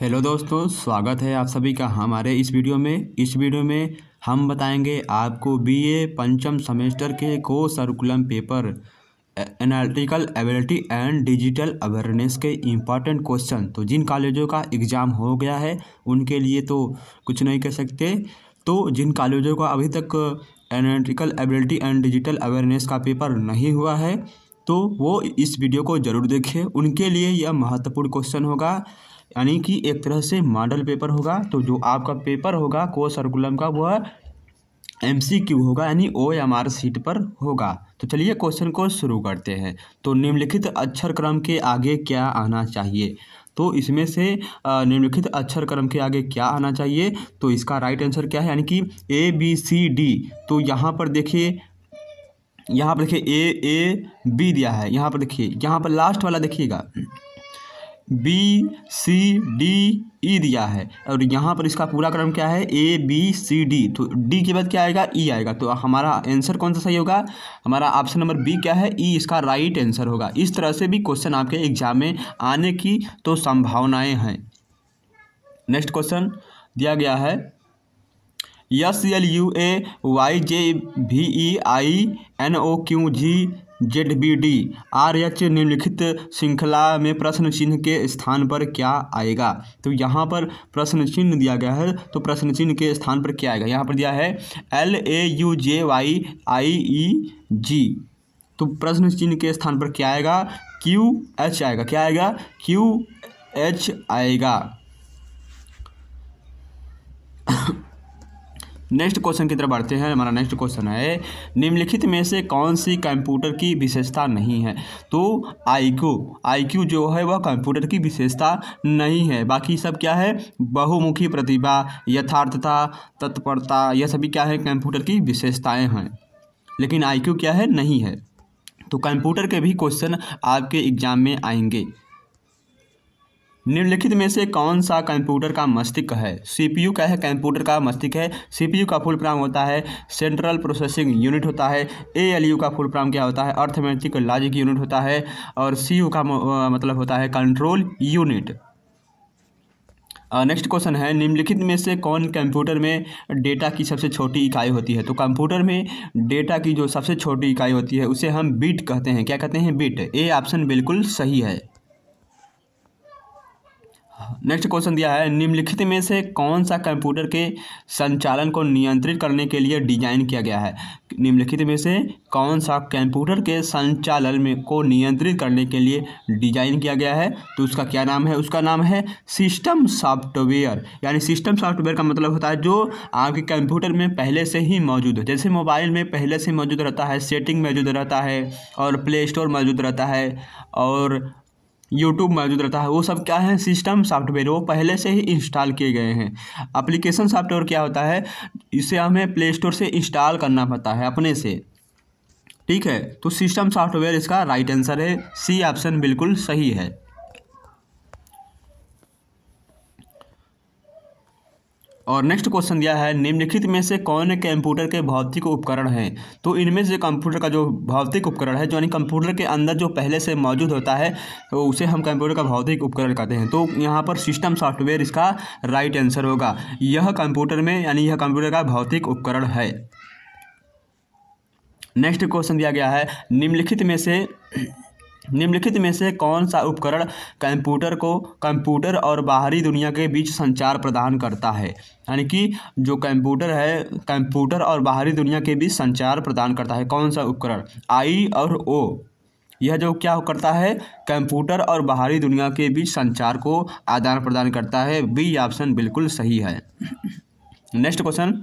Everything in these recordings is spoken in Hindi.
हेलो दोस्तों स्वागत है आप सभी का हमारे इस वीडियो में इस वीडियो में हम बताएंगे आपको बीए पंचम सेमेस्टर के को सर्कुलम paper analytical ability and digital awareness के इम्पॉर्टेंट क्वेश्चन तो जिन कॉलेजों का एग्ज़ाम हो गया है उनके लिए तो कुछ नहीं कह सकते तो जिन कॉलेजों का अभी तक analytical ability and digital awareness का पेपर नहीं हुआ है तो वो इस वीडियो को ज़रूर देखें उनके लिए यह महत्वपूर्ण क्वेश्चन होगा यानी कि एक तरह से मॉडल पेपर होगा तो जो आपका पेपर होगा को सर्कुलम का वह एम सी क्यू होगा यानी ओ एम आर सीट पर होगा तो चलिए क्वेश्चन को शुरू करते हैं तो निम्नलिखित अक्षर क्रम के आगे क्या आना चाहिए तो इसमें से निम्नलिखित अक्षर क्रम के आगे क्या आना चाहिए तो इसका राइट आंसर क्या है यानी कि ए बी सी डी तो यहाँ पर देखिए यहाँ पर देखिए ए ए बी दिया है यहाँ पर देखिए यहाँ पर लास्ट वाला देखिएगा बी सी डी ई दिया है और यहाँ पर इसका पूरा क्रम क्या है ए बी सी डी तो डी के बाद क्या आएगा ई e आएगा तो हमारा आंसर कौन सा सही होगा हमारा ऑप्शन नंबर बी क्या है ई e इसका राइट आंसर होगा इस तरह से भी क्वेश्चन आपके एग्जाम में आने की तो संभावनाएं हैं नेक्स्ट क्वेश्चन दिया गया है S L U A Y J भी E I N O Q G Z B D R H निम्नलिखित श्रृंखला में प्रश्न चिन्ह के स्थान पर क्या आएगा तो यहाँ पर प्रश्न चिन्ह दिया गया है तो प्रश्न चिन्ह के स्थान पर क्या आएगा यहाँ पर दिया है L A U J Y I E G तो प्रश्न चिन्ह के स्थान पर क्या आएगा क्यू एच आएगा क्या आएगा क्यू एच आएगा नेक्स्ट क्वेश्चन की तरफ बढ़ते हैं हमारा नेक्स्ट क्वेश्चन है निम्नलिखित में से कौन सी कंप्यूटर की विशेषता नहीं है तो आईक्यू आईक्यू जो है वह कंप्यूटर की विशेषता नहीं है बाकी सब क्या है बहुमुखी प्रतिभा यथार्थता तत्परता यह सभी क्या है कंप्यूटर की विशेषताएँ हैं लेकिन आईक्यू क्या है नहीं है तो कंप्यूटर के भी क्वेश्चन आपके एग्जाम में आएंगे निम्नलिखित में से कौन सा कंप्यूटर का मस्तिष्क है सीपीयू क्या है कंप्यूटर का मस्तिष्क है सीपीयू का फुल फॉर्म होता है सेंट्रल प्रोसेसिंग यूनिट होता है एएलयू का फुल फॉर्म क्या होता है अर्थमेटिक लॉजिक यूनिट होता है और सीयू का मतलब होता है कंट्रोल यूनिट नेक्स्ट क्वेश्चन है निम्नलिखित में से कौन कंप्यूटर में डेटा की सबसे छोटी इकाई होती है तो कंप्यूटर में डेटा की जो सबसे छोटी इकाई होती है उसे हम बिट कहते हैं क्या कहते हैं बिट ए ऑप्शन बिल्कुल सही है नेक्स्ट क्वेश्चन दिया है निम्नलिखित में से कौन सा कंप्यूटर के संचालन को नियंत्रित करने के लिए डिजाइन किया गया है निम्नलिखित में से कौन सा कंप्यूटर के संचालन में को नियंत्रित करने के लिए डिजाइन किया गया है तो उसका क्या नाम है उसका नाम है सिस्टम सॉफ्टवेयर यानी सिस्टम सॉफ्टवेयर का मतलब होता है जो आपके कंप्यूटर में पहले से ही मौजूद है जैसे मोबाइल में पहले से मौजूद रहता है सेटिंग मौजूद रहता है और प्ले स्टोर मौजूद रहता है और यूट्यूब मौजूद रहता है वो सब क्या है सिस्टम सॉफ्टवेयर वो पहले से ही इंस्टॉल किए गए हैं एप्लीकेशन सॉफ्टवेयर क्या होता है इसे हमें प्ले स्टोर से इंस्टॉल करना पड़ता है अपने से ठीक है तो सिस्टम सॉफ्टवेयर इसका राइट आंसर है सी ऑप्शन बिल्कुल सही है और नेक्स्ट क्वेश्चन दिया है निम्नलिखित में से कौन कंप्यूटर के भौतिक उपकरण हैं तो इनमें से कंप्यूटर का जो भौतिक उपकरण है जो यानी कंप्यूटर के अंदर जो पहले से मौजूद होता है तो उसे हम कंप्यूटर का भौतिक उपकरण कहते हैं तो यहाँ पर सिस्टम सॉफ्टवेयर इसका राइट आंसर होगा यह कंप्यूटर में यानी यह कंप्यूटर का भौतिक उपकरण है नेक्स्ट क्वेश्चन दिया गया है निम्नलिखित में से निम्नलिखित में से कौन सा उपकरण कंप्यूटर को कंप्यूटर और बाहरी दुनिया के बीच संचार प्रदान करता है यानी कि जो कंप्यूटर है कंप्यूटर और बाहरी दुनिया के बीच संचार प्रदान करता है कौन सा उपकरण आई और ओ यह जो क्या करता है कंप्यूटर और बाहरी दुनिया के बीच संचार को आदान प्रदान करता है बी ऑप्शन बिल्कुल सही है नेक्स्ट क्वेश्चन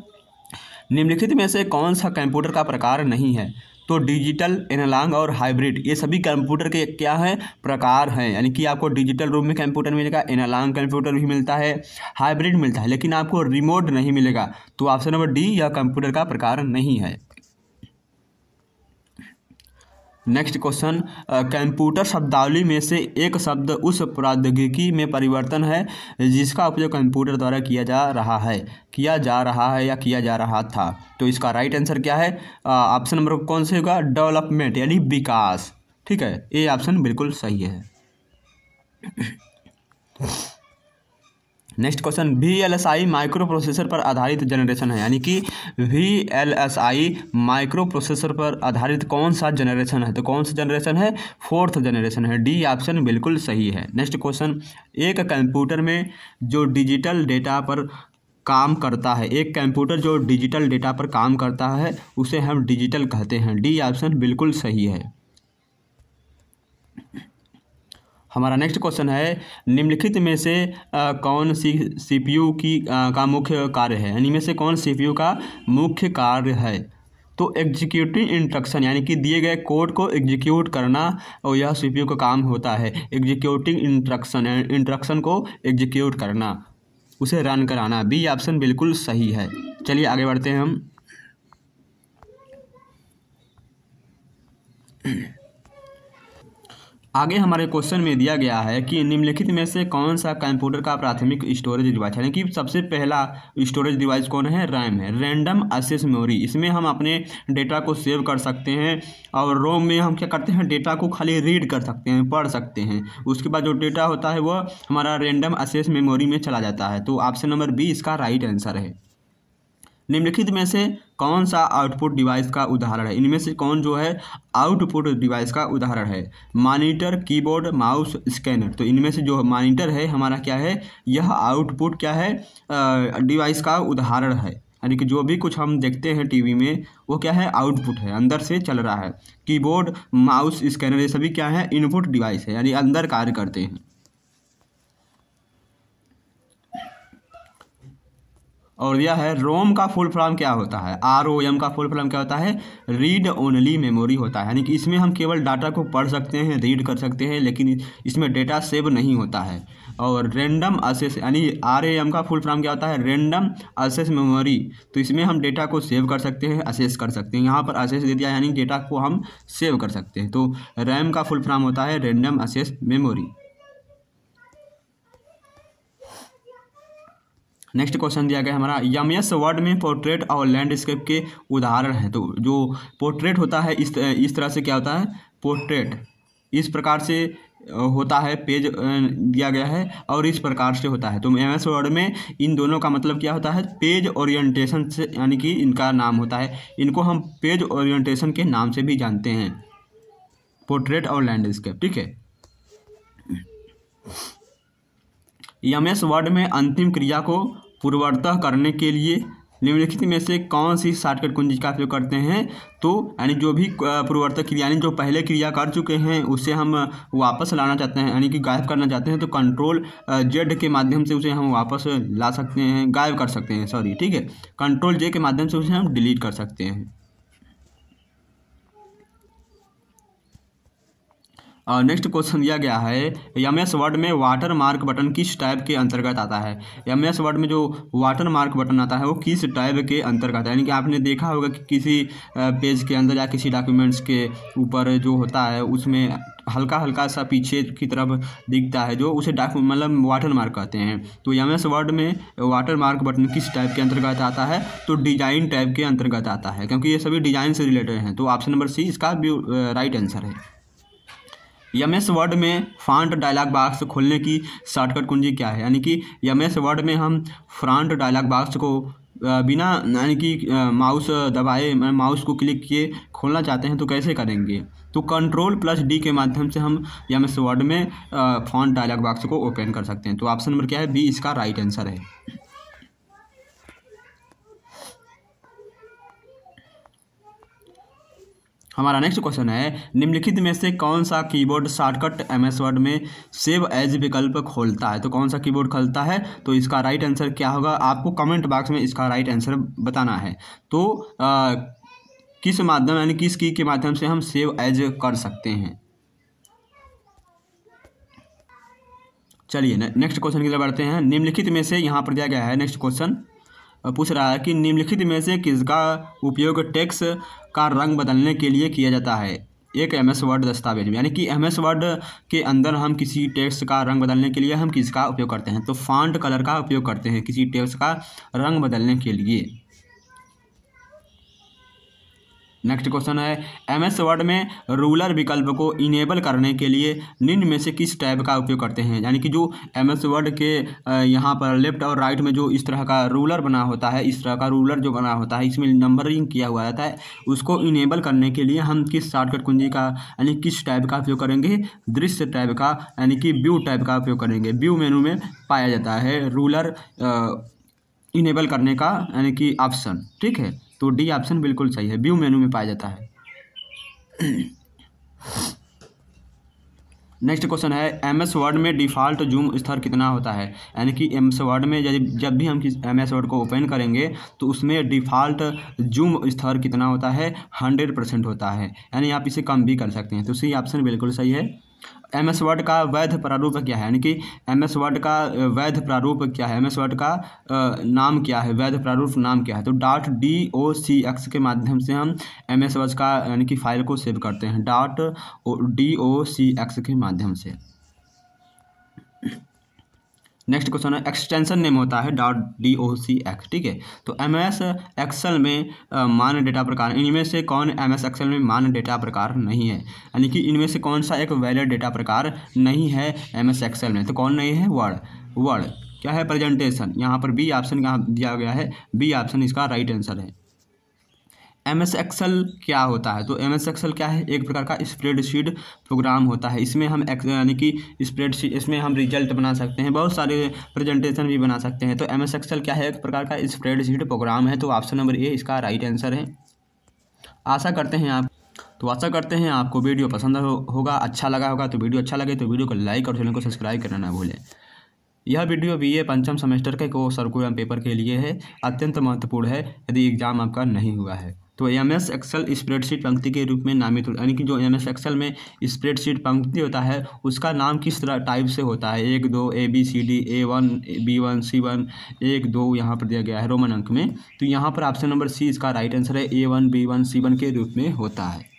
निम्नलिखित में से कौन सा कंप्यूटर का प्रकार नहीं है तो डिजिटल एनालॉग और हाइब्रिड ये सभी कंप्यूटर के क्या हैं प्रकार हैं यानी कि आपको डिजिटल रूम में कंप्यूटर मिलेगा एनालॉग कंप्यूटर भी मिलता है हाइब्रिड मिलता है लेकिन आपको रिमोट नहीं मिलेगा तो ऑप्शन नंबर डी यह कंप्यूटर का प्रकार नहीं है नेक्स्ट क्वेश्चन कंप्यूटर शब्दावली में से एक शब्द उस प्रौद्योगिकी में परिवर्तन है जिसका उपयोग कंप्यूटर द्वारा किया जा रहा है किया जा रहा है या किया जा रहा था तो इसका राइट आंसर क्या है ऑप्शन नंबर कौन से होगा डेवलपमेंट यानी विकास ठीक है ये ऑप्शन बिल्कुल सही है next question V L S I microprocessor पर आधारित जनरेशन है यानी कि V L S I microprocessor पर आधारित कौन सा जनरेशन है तो कौन सा जनरेशन है फोर्थ जनरेशन है डी ऑप्शन बिल्कुल सही है नेक्स्ट क्वेश्चन एक कंप्यूटर में जो डिजिटल डेटा पर काम करता है एक कंप्यूटर जो डिजिटल डेटा पर काम करता है उसे हम डिजिटल कहते हैं डी ऑप्शन बिल्कुल सही है हमारा नेक्स्ट क्वेश्चन है निम्नलिखित में से आ, कौन सी सीपीयू की आ, का मुख्य कार्य है यानी में से कौन सीपीयू का मुख्य कार्य है तो एग्जीक्यूटिव इंस्ट्रक्शन यानी कि दिए गए कोड को एग्जीक्यूट करना और यह सीपीयू का काम होता है एग्जीक्यूटिंग इंस्ट्रक्शन इंस्ट्रक्शन को एग्जीक्यूट करना उसे रन कराना बी ऑप्शन बिल्कुल सही है चलिए आगे बढ़ते हैं हम आगे हमारे क्वेश्चन में दिया गया है कि निम्नलिखित में से कौन सा कंप्यूटर का प्राथमिक स्टोरेज डिवाइस यानी कि सबसे पहला स्टोरेज डिवाइस कौन है रैम है रैंडम असेस मेमोरी इसमें हम अपने डेटा को सेव कर सकते हैं और रोम में हम क्या करते हैं डेटा को खाली रीड कर सकते हैं पढ़ सकते हैं उसके बाद जो डेटा होता है वह हमारा रेंडम असेस मेमोरी में चला जाता है तो ऑप्शन नंबर बी इसका राइट आंसर है निम्नलिखित में से कौन सा आउटपुट डिवाइस का उदाहरण है इनमें से कौन जो है आउटपुट डिवाइस का उदाहरण है मॉनिटर कीबोर्ड माउस स्कैनर तो इनमें से जो मॉनिटर है हमारा क्या है यह आउटपुट क्या है डिवाइस का उदाहरण है यानी कि जो भी कुछ हम देखते हैं टीवी में वो क्या है आउटपुट है अंदर से चल रहा है कीबोर्ड माउस स्कैनर ये सभी क्या है इनपुट डिवाइस है यानी अंदर कार्य करते हैं और यह है रोम का फुल फॉर्म क्या होता है आर ओ एम का फुल फॉर्म क्या होता है रीड ओनली मेमोरी होता है यानी कि इसमें हम केवल डाटा को पढ़ सकते हैं रीड कर सकते हैं लेकिन इसमें डेटा सेव नहीं होता है और रेंडम असेस यानी आर एम का फुल फॉर्म क्या होता है रेंडम असेस मेमोरी तो इसमें हम डेटा को सेव कर सकते हैं असेस कर सकते हैं यहाँ पर असेस दे दिया यानी डेटा को हम सेव कर सकते हैं तो रैम का फुल फॉर्म होता है random access memory next question दिया गया हमारा यमयस वर्ड में पोर्ट्रेट और लैंडस्केप के उदाहरण है तो जो पोर्ट्रेट होता है इस इस तरह से क्या होता है पोर्ट्रेट इस प्रकार से होता है पेज दिया गया है और इस प्रकार से होता है तो एम एस वर्ड में इन दोनों का मतलब क्या होता है पेज ओरिएंटेशन से यानी कि इनका नाम होता है इनको हम पेज ओरिएंटेशन के नाम से भी जानते हैं पोर्ट्रेट और लैंडस्केप ठीक है यम एस वर्ड में अंतिम क्रिया को पूर्वतः करने के लिए निम्नलिखित में से कौन सी शार्टकट कुंजी का उपयोग करते हैं तो यानी जो भी पूर्वर्तक क्रिया यानी जो पहले क्रिया कर चुके हैं उसे हम वापस लाना चाहते हैं यानी कि गायब करना चाहते हैं तो कंट्रोल जेड के माध्यम से उसे हम वापस ला सकते हैं गायब कर सकते हैं सॉरी ठीक है कंट्रोल जे के माध्यम से उसे हम डिलीट कर सकते हैं नेक्स्ट क्वेश्चन दिया गया है एम एस वर्ड में वाटर मार्क बटन किस टाइप के अंतर्गत आता है एम एस वर्ड में जो वाटर मार्क बटन आता है वो किस टाइप के अंतर्गत है यानी कि आपने देखा होगा कि किसी पेज के अंदर या किसी डॉक्यूमेंट्स के ऊपर जो होता है उसमें हल्का हल्का सा पीछे की तरफ दिखता है जो उसे डाक मतलब वाटर मार्क कहते हैं तो एम एस वर्ड में वाटर मार्क बटन किस टाइप के अंतर्गत आता है तो डिजाइन टाइप के अंतर्गत आता है क्योंकि ये सभी डिजाइन से रिलेटेड हैं तो ऑप्शन नंबर सी इसका भी राइट आंसर है एम एस वर्ड में फ्रांट डायलॉग बाक्स खोलने की शॉर्टकट कुंजी क्या है यानी कि एम एस वर्ड में हम फ्रांट डायलॉग बाक्स को बिना यानी कि माउस दबाए माउस को क्लिक किए खोलना चाहते हैं तो कैसे करेंगे तो कंट्रोल प्लस डी के माध्यम से हम एम एस वर्ड में फ्रांट डायलॉग बाक्स को ओपन कर सकते हैं तो ऑप्शन नंबर क्या है बी इसका राइट आंसर है हमारा नेक्स्ट क्वेश्चन है निम्नलिखित में से कौन सा keyboard shortcut M S Word में सेव एज विकल्प खोलता है तो कौन सा कीबोर्ड खोलता है तो इसका राइट आंसर क्या होगा आपको कमेंट बॉक्स में इसका राइट आंसर बताना है तो आ, किस माध्यम यानी किस की के माध्यम से हम सेव एज कर सकते हैं चलिए नेक्स्ट क्वेश्चन की तरफ बढ़ते हैं निम्नलिखित में से यहाँ पर दिया गया है नेक्स्ट क्वेश्चन पूछ रहा है कि निम्नलिखित में से किसका उपयोग टेक्स का रंग बदलने के लिए किया जाता है एक एम एस वर्ड दस्तावेज में यानी कि एम एस वर्ड के अंदर हम किसी टेक्स का रंग बदलने के लिए हम किसका उपयोग करते हैं तो फॉन्ट कलर का उपयोग करते हैं किसी टेक्स का रंग बदलने के लिए नेक्स्ट क्वेश्चन है एम एस वर्ड में रूलर विकल्प को इनेबल करने के लिए निम्न में से किस टैब का उपयोग करते हैं यानी कि जो एम एस वर्ड के यहाँ पर लेफ्ट और राइट में जो इस तरह का रूलर बना होता है इस तरह का रूलर जो बना होता है इसमें नंबरिंग किया हुआ रहता है उसको इनेबल करने के लिए हम किस शॉर्टकट कुंजी का यानी किस टैब का उपयोग करेंगे दृश्य टैब का यानी कि व्यू टैब का उपयोग करेंगे व्यू मेनू में पाया जाता है रूलर इनेबल करने का यानी कि ऑप्शन ठीक है तो डी ऑप्शन बिल्कुल सही है व्यू मेनू में पाया जाता है नेक्स्ट क्वेश्चन है एम एस वर्ड में डिफ़ॉल्ट जूम स्तर कितना होता है यानी कि एम एस वर्ड में जब जब भी हम एम एस वर्ड को ओपन करेंगे तो उसमें डिफ़ॉल्ट जूम स्तर कितना होता है हंड्रेड परसेंट होता है यानी आप इसे कम भी कर सकते हैं तो सी ऑप्शन बिल्कुल सही है एम एस वर्ड का वैध प्रारूप क्या है यानी कि एम एस वर्ड का वैध प्रारूप क्या है एम एस वर्ड का नाम क्या है वैध प्रारूप नाम क्या है तो dot D O C X के माध्यम से हम एम एस वर्ड का यानी कि फाइल को सेव करते हैं dot D O C X के माध्यम से नेक्स्ट क्वेश्चन है एक्सटेंशन नेम होता है dot D O C X ठीक है तो एम एस एक्सल में मान डेटा प्रकार इनमें से कौन एम एस एक्सल में मान डेटा प्रकार नहीं है यानी कि इनमें से कौन सा एक वैलिड डेटा प्रकार नहीं है एम एस एक्सल में तो कौन नहीं है वर्ड वर्ड क्या है प्रेजेंटेशन यहाँ पर बी ऑप्शन कहाँ दिया गया है बी ऑप्शन इसका राइट आंसर है एम एस एक्सल क्या होता है तो एम एस एक्सल क्या है एक प्रकार का स्प्रेडशीट प्रोग्राम होता है इसमें हम यानी कि स्प्रेडशीट इसमें हम रिजल्ट बना सकते हैं बहुत सारे प्रेजेंटेशन भी बना सकते हैं तो एम एस एक्सल क्या है एक प्रकार का स्प्रेडशीट प्रोग्राम है तो ऑप्शन नंबर ए इसका राइट आंसर है आशा करते हैं आप तो आशा करते हैं आपको वीडियो पसंद हो, होगा अच्छा लगा होगा तो वीडियो अच्छा लगे तो वीडियो को लाइक और चैनल को सब्सक्राइब करना ना भूलें यह वीडियो बी ए पंचम सेमेस्टर के को सर्कुलर पेपर के लिए है अत्यंत महत्वपूर्ण है यदि एग्जाम आपका नहीं हुआ है तो एम एस एक्सल स्प्रेडशीट पंक्ति के रूप में नामित होता है यानी कि जो एम एस एक्सल में स्प्रेडशीट पंक्ति होता है उसका नाम किस तरह टाइप से होता है एक दो A B C D A one B one C one एक दो यहाँ पर दिया गया है रोमन अंक में तो यहाँ पर ऑप्शन नंबर सी इसका राइट आंसर है A one B one C one के रूप में होता है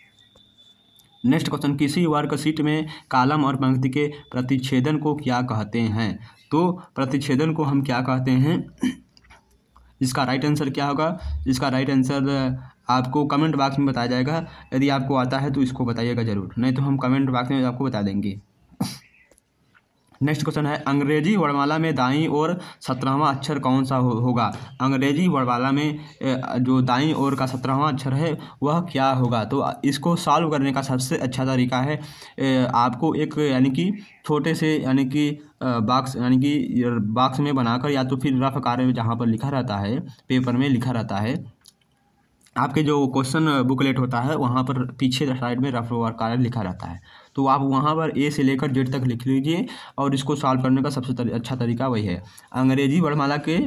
नेक्स्ट क्वेश्चन किसी वर्कशीट में कालम और पंक्ति के प्रतिच्छेदन को क्या कहते हैं तो प्रतिच्छेदन को हम क्या कहते हैं इसका राइट आंसर क्या होगा इसका राइट आंसर आपको कमेंट बॉक्स में बताया जाएगा यदि आपको आता है तो इसको बताइएगा ज़रूर नहीं तो हम कमेंट बॉक्स में आपको बता देंगे नेक्स्ट क्वेश्चन है अंग्रेजी वर्णमाला में दाई और सत्रहवा अक्षर कौन सा हो, होगा अंग्रेजी वर्णमाला में जो दाई और का सत्रहवा अक्षर है वह क्या होगा तो इसको सॉल्व करने का सबसे अच्छा तरीका है आपको एक यानी कि छोटे से यानी कि बॉक्स यानी कि बॉक्स में बनाकर या तो फिर रफ कार्य में जहाँ पर लिखा रहता है पेपर में लिखा रहता है आपके जो क्वेश्चन बुकलेट होता है वहाँ पर पीछे साइड में रफ कार्य लिखा रहता है तो आप वहाँ पर ए से लेकर जेड तक लिख लीजिए और इसको सॉल्व करने का सबसे तर, अच्छा तरीका वही है अंग्रेजी वर्णमाला के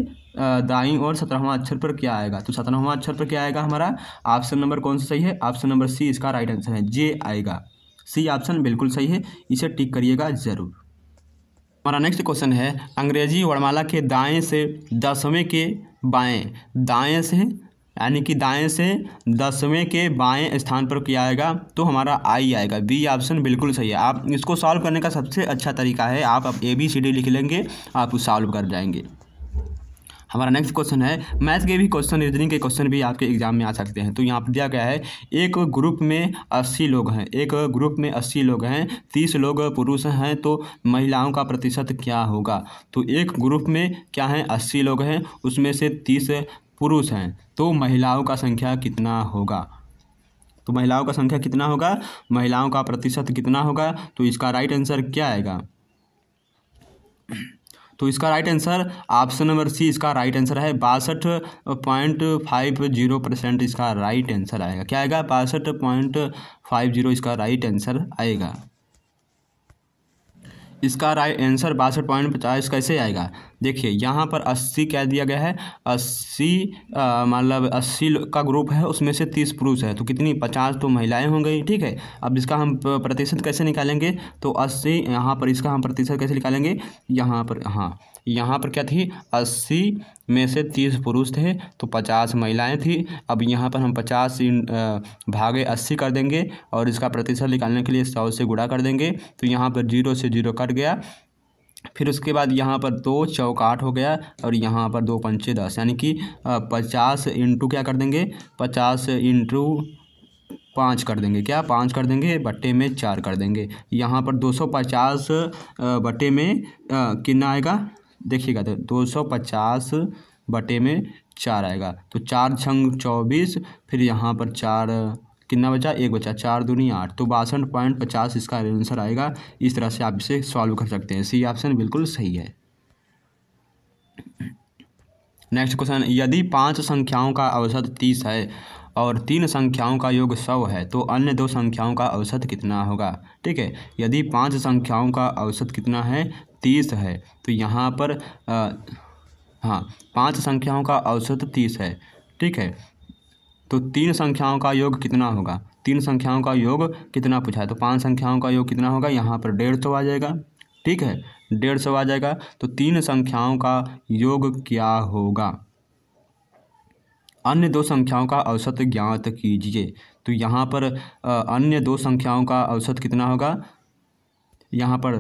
दाई और सत्रहवा अक्षर पर क्या आएगा तो सत्रहवा अक्षर पर क्या आएगा हमारा ऑप्शन नंबर कौन सा सही है ऑप्शन नंबर सी इसका राइट आंसर है जे आएगा सी ऑप्शन बिल्कुल सही है इसे टिक करिएगा ज़रूर हमारा नेक्स्ट क्वेश्चन है अंग्रेजी वर्णमाला के दाएँ से दसवें के बाएँ दाएँ से यानी कि दाएं से दसवें के बाएं स्थान पर किया आएगा तो हमारा आई आएगा बी ऑप्शन बिल्कुल सही है आप इसको सॉल्व करने का सबसे अच्छा तरीका है आप ए बी सी डी लिख लेंगे आप सॉल्व कर जाएंगे हमारा नेक्स्ट क्वेश्चन है मैथ के भी क्वेश्चन रीजनिंग के क्वेश्चन भी आपके एग्जाम में आ सकते हैं तो यहाँ पर दिया गया है एक ग्रुप में अस्सी लोग हैं एक ग्रुप में अस्सी लोग हैं तीस लोग पुरुष हैं तो महिलाओं का प्रतिशत क्या होगा तो एक ग्रुप में क्या है अस्सी लोग हैं उसमें से तीस पुरुष हैं तो महिलाओं का संख्या कितना होगा तो महिलाओं का संख्या कितना होगा महिलाओं का प्रतिशत कितना होगा तो इसका राइट आंसर क्या आएगा तो इसका right answer option number C इसका राइट आंसर है बासठ पॉइंट फाइव जीरो परसेंट इसका राइट आंसर आएगा क्या आएगा बासठ पॉइंट फाइव जीरो इसका राइट आंसर आएगा इसका राइट आंसर बासठ पॉइंट पचास कैसे आएगा देखिए यहाँ पर अस्सी क्या दिया गया है अस्सी मतलब अस्सी का ग्रुप है उसमें से तीस पुरुष है तो कितनी पचास तो महिलाएं हो गई ठीक है अब इसका हम प्रतिशत कैसे निकालेंगे तो अस्सी यहाँ पर इसका हम प्रतिशत कैसे निकालेंगे यहाँ पर हाँ यहाँ पर क्या थी अस्सी में से तीस पुरुष थे तो पचास महिलाएं थी अब यहाँ पर हम पचास भागे अस्सी कर देंगे और इसका प्रतिशत निकालने के लिए सौ से गुड़ा कर देंगे तो यहाँ पर जीरो से जीरो कट गया फिर उसके बाद यहाँ पर दो चौक आठ हो गया और यहाँ पर दो पंचे दस यानी कि पचास इंटू क्या कर देंगे पचास इंटू पाँच कर देंगे क्या पाँच कर देंगे बट्टे में चार कर देंगे यहाँ पर दो सौ पचास बट्टे में कितना आएगा देखिएगा तो दो सौ पचास बटे में चार आएगा तो चार छंग चौबीस फिर यहाँ पर चार कितना बचा एक बचा चार दूनी आठ तो बासठ पॉइंट पचास इसका आंसर आएगा इस तरह से आप इसे सॉल्व कर सकते हैं सी ऑप्शन बिल्कुल सही है नेक्स्ट क्वेश्चन यदि पांच संख्याओं का औसत तीस है और तीन संख्याओं का योग सौ है तो अन्य दो संख्याओं का औसत कितना होगा ठीक है यदि पाँच संख्याओं का औसत कितना है तीस है तो यहाँ पर आ, हाँ पाँच संख्याओं का औसत तीस है ठीक है तो तीन संख्याओं का योग कितना होगा तीन संख्याओं का योग कितना पूछा है तो पांच संख्याओं का योग कितना होगा यहाँ पर डेढ़ सौ आ जाएगा ठीक है डेढ़ सौ आ जाएगा तो तीन संख्याओं का योग क्या होगा अन्य दो संख्याओं का औसत ज्ञात कीजिए तो यहाँ पर अन्य दो संख्याओं का औसत कितना होगा यहाँ पर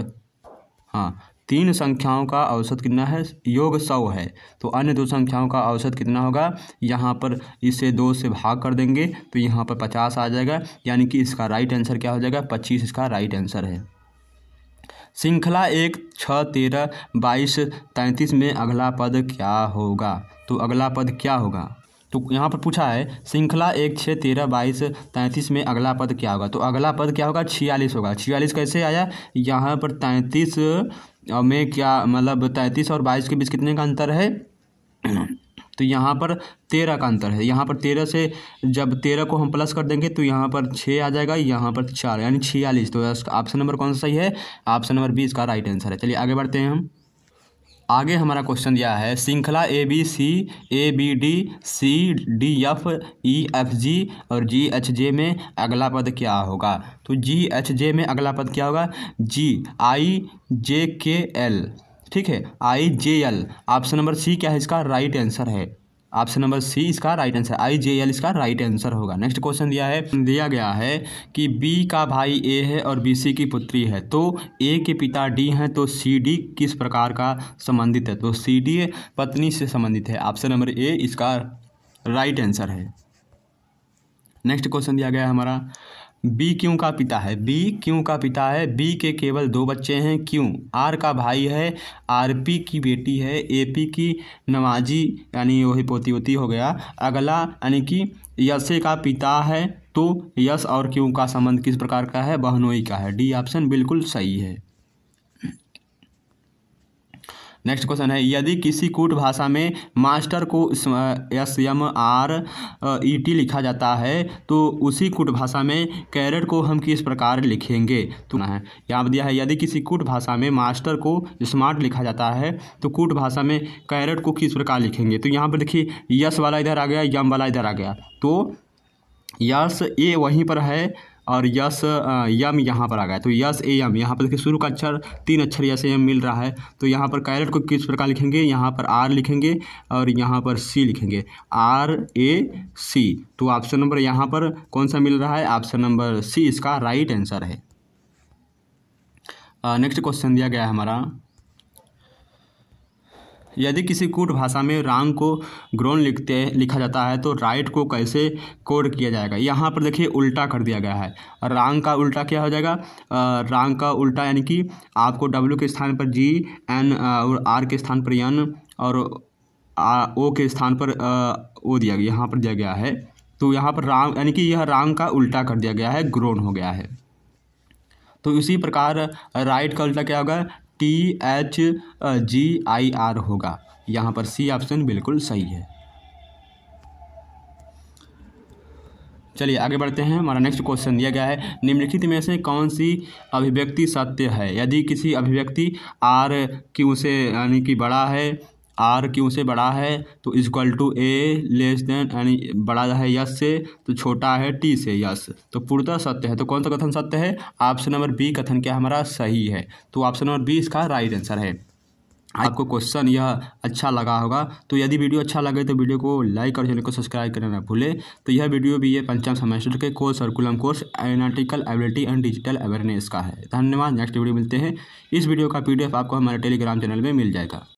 हाँ तीन संख्याओं का औसत कितना है योग सौ है तो अन्य दो संख्याओं का औसत कितना होगा यहाँ पर इसे दो से भाग कर देंगे तो यहाँ पर पचास आ जाएगा यानी कि इसका राइट आंसर क्या हो जाएगा पच्चीस इसका राइट आंसर है श्रृंखला एक छः तेरह बाईस तैंतीस में अगला पद क्या होगा तो अगला पद क्या होगा तो यहाँ पर पूछा है श्रृंखला एक छः तेरह बाईस तैंतीस में अगला पद क्या होगा तो अगला पद क्या होगा छियालीस होगा छियालीस कैसे आया यहाँ पर तैंतीस और में क्या मतलब तैंतीस और बाईस के बीच कितने का अंतर है तो यहाँ पर तेरह का अंतर है यहाँ पर तेरह से जब तेरह को हम प्लस कर देंगे तो यहाँ पर छः आ जाएगा यहाँ पर चार यानी छियालीस तो ऑप्शन नंबर कौन सा सही है ऑप्शन नंबर बी इसका राइट आंसर है चलिए आगे बढ़ते हैं हम आगे हमारा क्वेश्चन दिया है श्रृंखला A B C A B D C D F E F G और जी एच जे में अगला पद क्या होगा तो जी एच जे में अगला पद क्या होगा जी आई जे के एल ठीक है I J L option number C क्या है इसका राइट आंसर है ऑप्शन नंबर सी इसका right answer I J L इसका राइट आंसर होगा नेक्स्ट क्वेश्चन दिया है दिया गया है कि बी का भाई ए है और बी सी की पुत्री है तो ए के पिता डी हैं तो सी डी किस प्रकार का संबंधित है तो सी डी पत्नी से संबंधित है ऑप्शन नंबर ए इसका राइट आंसर है नेक्स्ट क्वेश्चन दिया गया है हमारा बी क्यों का पिता है बी क्यों का पिता है बी के केवल दो बच्चे हैं क्यों आर का भाई है आर पी की बेटी है ए पी की नवाजी यानी वही पोती वोती हो गया अगला यानी कि यसे का पिता है तो यश और क्यों का संबंध किस प्रकार का है बहनोई का है डी ऑप्शन बिल्कुल सही है नेक्स्ट क्वेश्चन है यदि किसी कूट भाषा में मास्टर को S M R E T लिखा जाता है तो उसी कूट भाषा में कैरेट को हम किस प्रकार लिखेंगे तो है यहाँ पर दिया है यदि किसी कूट भाषा में मास्टर को स्मार्ट लिखा जाता है तो कूट भाषा में कैरेट को किस प्रकार लिखेंगे तो यहाँ पर देखिए यस वाला इधर आ गया यम वाला इधर आ गया तो यस ए वहीं पर है और यस यम यहाँ पर आ गया तो यस ए यम यहाँ पर देखिए शुरू का अक्षर तीन अक्षर यस एम मिल रहा है तो यहाँ पर कैरेट को किस प्रकार लिखेंगे यहाँ पर आर लिखेंगे और यहाँ पर सी लिखेंगे आर ए सी तो ऑप्शन नंबर यहाँ पर कौन सा मिल रहा है ऑप्शन नंबर सी इसका राइट आंसर है नेक्स्ट क्वेश्चन दिया गया है हमारा यदि किसी कूट भाषा में रांग को ग्रोन लिखते लिखा जाता है तो राइट को कैसे कोड किया जाएगा यहाँ पर देखिए उल्टा कर दिया गया है रांग का उल्टा क्या हो जाएगा रांग का उल्टा यानी कि आपको डब्ल्यू के स्थान पर जी एन और आर के स्थान पर एन और आ, ओ के स्थान पर ओ दिया गया यहाँ पर दिया गया है तो यहाँ पर रांग यानी कि यह रांग का उल्टा कर दिया गया है ग्रोन हो गया है तो इसी प्रकार राइट का उल्टा क्या होगा T H G I R होगा यहाँ पर सी ऑप्शन बिल्कुल सही है चलिए आगे बढ़ते हैं हमारा नेक्स्ट क्वेश्चन दिया गया है निम्नलिखित में से कौन सी अभिव्यक्ति सत्य है यदि किसी अभिव्यक्ति आर क्यू से यानी कि बड़ा है आर क्यू से बड़ा है तो इजक्ल equal to a less than यानी बड़ा है यस से तो छोटा है टी से यस तो पूर्णतः सत्य है तो कौन सा कथन सत्य है ऑप्शन नंबर बी कथन क्या हमारा सही है तो ऑप्शन नंबर बी इसका राइट आंसर है आपको क्वेश्चन यह अच्छा लगा होगा तो यदि वीडियो अच्छा लगे तो वीडियो को लाइक और चैनल को सब्सक्राइब करना ना भूलें तो यह वीडियो भी ये पंचम सेमेस्टर के course curriculum course analytical ability and digital awareness का है धन्यवाद नेक्स्ट वीडियो मिलते हैं इस वीडियो का पीडीएफ आपको हमारे टेलीग्राम चैनल में मिल जाएगा